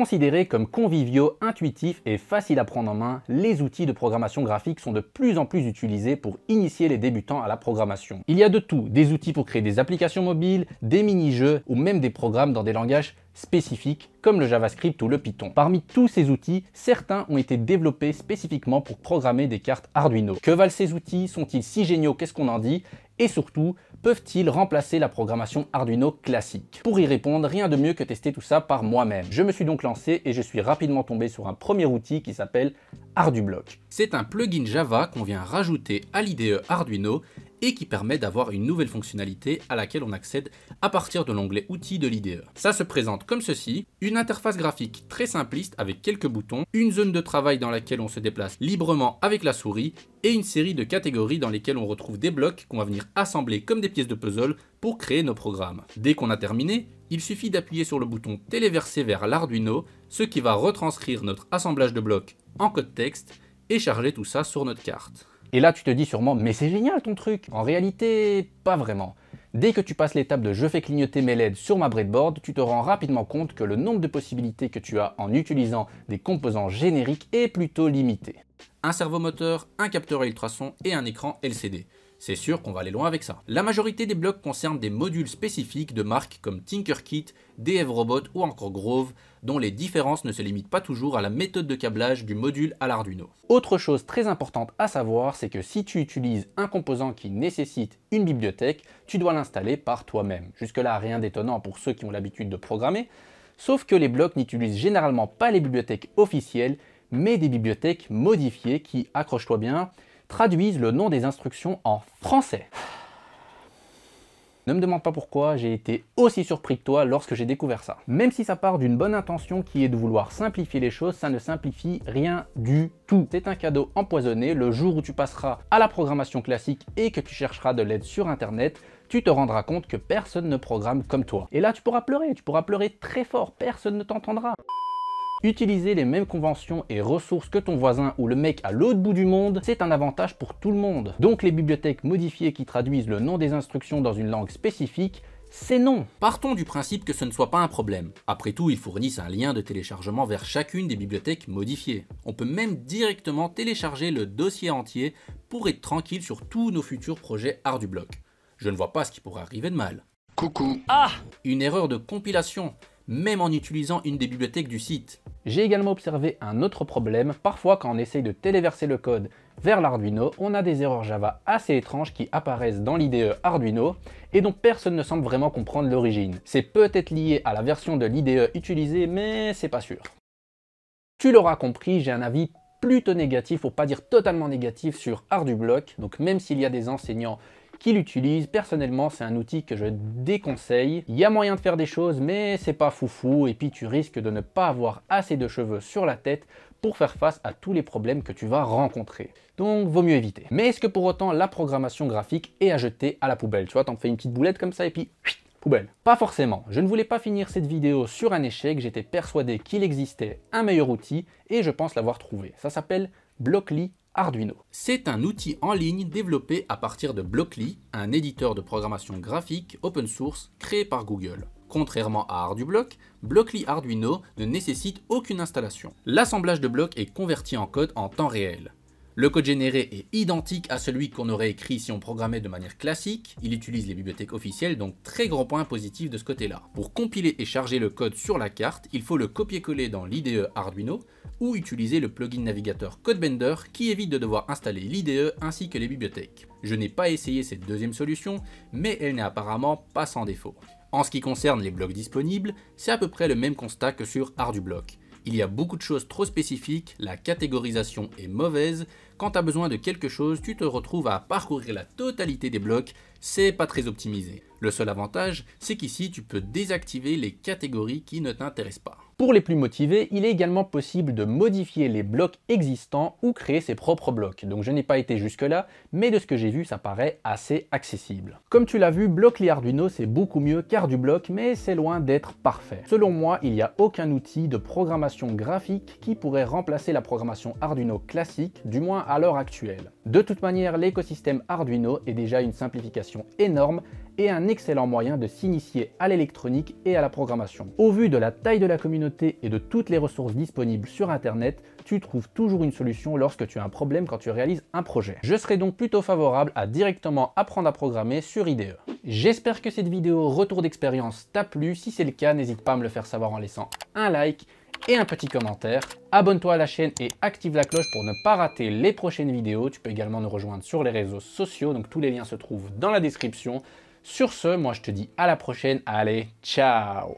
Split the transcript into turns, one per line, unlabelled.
Considérés comme conviviaux, intuitifs et faciles à prendre en main, les outils de programmation graphique sont de plus en plus utilisés pour initier les débutants à la programmation. Il y a de tout, des outils pour créer des applications mobiles, des mini-jeux ou même des programmes dans des langages spécifiques comme le JavaScript ou le Python. Parmi tous ces outils, certains ont été développés spécifiquement pour programmer des cartes Arduino. Que valent ces outils Sont-ils si géniaux Qu'est-ce qu'on en dit et surtout, peuvent-ils remplacer la programmation Arduino classique Pour y répondre, rien de mieux que tester tout ça par moi-même. Je me suis donc lancé et je suis rapidement tombé sur un premier outil qui s'appelle ArduBlock. C'est un plugin Java qu'on vient rajouter à l'IDE Arduino et qui permet d'avoir une nouvelle fonctionnalité à laquelle on accède à partir de l'onglet outils de l'IDE. Ça se présente comme ceci, une interface graphique très simpliste avec quelques boutons, une zone de travail dans laquelle on se déplace librement avec la souris et une série de catégories dans lesquelles on retrouve des blocs qu'on va venir assembler comme des pièces de puzzle pour créer nos programmes. Dès qu'on a terminé, il suffit d'appuyer sur le bouton Téléverser vers l'Arduino, ce qui va retranscrire notre assemblage de blocs en code texte et charger tout ça sur notre carte. Et là, tu te dis sûrement, mais c'est génial ton truc. En réalité, pas vraiment. Dès que tu passes l'étape de je fais clignoter mes LED sur ma breadboard, tu te rends rapidement compte que le nombre de possibilités que tu as en utilisant des composants génériques est plutôt limité. Un servomoteur, un capteur ultrason et un écran LCD. C'est sûr qu'on va aller loin avec ça. La majorité des blocs concernent des modules spécifiques de marques comme Tinkerkit, Robot ou encore Grove, dont les différences ne se limitent pas toujours à la méthode de câblage du module à l'Arduino. Autre chose très importante à savoir, c'est que si tu utilises un composant qui nécessite une bibliothèque, tu dois l'installer par toi-même. Jusque-là, rien d'étonnant pour ceux qui ont l'habitude de programmer, sauf que les blocs n'utilisent généralement pas les bibliothèques officielles, mais des bibliothèques modifiées qui, accroche-toi bien, traduisent le nom des instructions en français. Ne me demande pas pourquoi, j'ai été aussi surpris que toi lorsque j'ai découvert ça. Même si ça part d'une bonne intention qui est de vouloir simplifier les choses, ça ne simplifie rien du tout. C'est un cadeau empoisonné, le jour où tu passeras à la programmation classique et que tu chercheras de l'aide sur internet, tu te rendras compte que personne ne programme comme toi. Et là tu pourras pleurer, tu pourras pleurer très fort, personne ne t'entendra. Utiliser les mêmes conventions et ressources que ton voisin ou le mec à l'autre bout du monde, c'est un avantage pour tout le monde. Donc les bibliothèques modifiées qui traduisent le nom des instructions dans une langue spécifique c'est non. Partons du principe que ce ne soit pas un problème. Après tout, ils fournissent un lien de téléchargement vers chacune des bibliothèques modifiées. On peut même directement télécharger le dossier entier pour être tranquille sur tous nos futurs projets art du bloc. Je ne vois pas ce qui pourrait arriver de mal. Coucou. Ah Une erreur de compilation même en utilisant une des bibliothèques du site. J'ai également observé un autre problème, parfois quand on essaye de téléverser le code vers l'Arduino, on a des erreurs Java assez étranges qui apparaissent dans l'IDE Arduino et dont personne ne semble vraiment comprendre l'origine. C'est peut-être lié à la version de l'IDE utilisée, mais c'est pas sûr. Tu l'auras compris, j'ai un avis plutôt négatif, pour pas dire totalement négatif, sur Art Donc même s'il y a des enseignants qui l'utilise. Personnellement, c'est un outil que je déconseille. Il y a moyen de faire des choses, mais c'est pas foufou. Et puis, tu risques de ne pas avoir assez de cheveux sur la tête pour faire face à tous les problèmes que tu vas rencontrer. Donc, vaut mieux éviter. Mais est-ce que pour autant la programmation graphique est à jeter à la poubelle Tu vois, t'en fais une petite boulette comme ça et puis poubelle. Pas forcément, je ne voulais pas finir cette vidéo sur un échec, j'étais persuadé qu'il existait un meilleur outil et je pense l'avoir trouvé. Ça s'appelle Blockly Arduino. C'est un outil en ligne développé à partir de Blockly, un éditeur de programmation graphique open source créé par Google. Contrairement à Ardublock, Blockly Arduino ne nécessite aucune installation. L'assemblage de blocs est converti en code en temps réel. Le code généré est identique à celui qu'on aurait écrit si on programmait de manière classique. Il utilise les bibliothèques officielles, donc très grand point positif de ce côté-là. Pour compiler et charger le code sur la carte, il faut le copier-coller dans l'IDE Arduino ou utiliser le plugin navigateur CodeBender qui évite de devoir installer l'IDE ainsi que les bibliothèques. Je n'ai pas essayé cette deuxième solution, mais elle n'est apparemment pas sans défaut. En ce qui concerne les blocs disponibles, c'est à peu près le même constat que sur Arduino. Il y a beaucoup de choses trop spécifiques, la catégorisation est mauvaise, quand tu as besoin de quelque chose, tu te retrouves à parcourir la totalité des blocs, c'est pas très optimisé. Le seul avantage, c'est qu'ici tu peux désactiver les catégories qui ne t'intéressent pas. Pour les plus motivés, il est également possible de modifier les blocs existants ou créer ses propres blocs. Donc je n'ai pas été jusque-là, mais de ce que j'ai vu, ça paraît assez accessible. Comme tu l'as vu, Blockly Arduino, c'est beaucoup mieux qu'ArduBlock, mais c'est loin d'être parfait. Selon moi, il n'y a aucun outil de programmation graphique qui pourrait remplacer la programmation Arduino classique, du moins à l'heure actuelle. De toute manière, l'écosystème Arduino est déjà une simplification énorme et un excellent moyen de s'initier à l'électronique et à la programmation. Au vu de la taille de la communauté et de toutes les ressources disponibles sur Internet, tu trouves toujours une solution lorsque tu as un problème quand tu réalises un projet. Je serai donc plutôt favorable à directement apprendre à programmer sur IDE. J'espère que cette vidéo retour d'expérience t'a plu. Si c'est le cas, n'hésite pas à me le faire savoir en laissant un like et un petit commentaire. Abonne-toi à la chaîne et active la cloche pour ne pas rater les prochaines vidéos. Tu peux également nous rejoindre sur les réseaux sociaux, donc tous les liens se trouvent dans la description. Sur ce, moi je te dis à la prochaine. Allez, ciao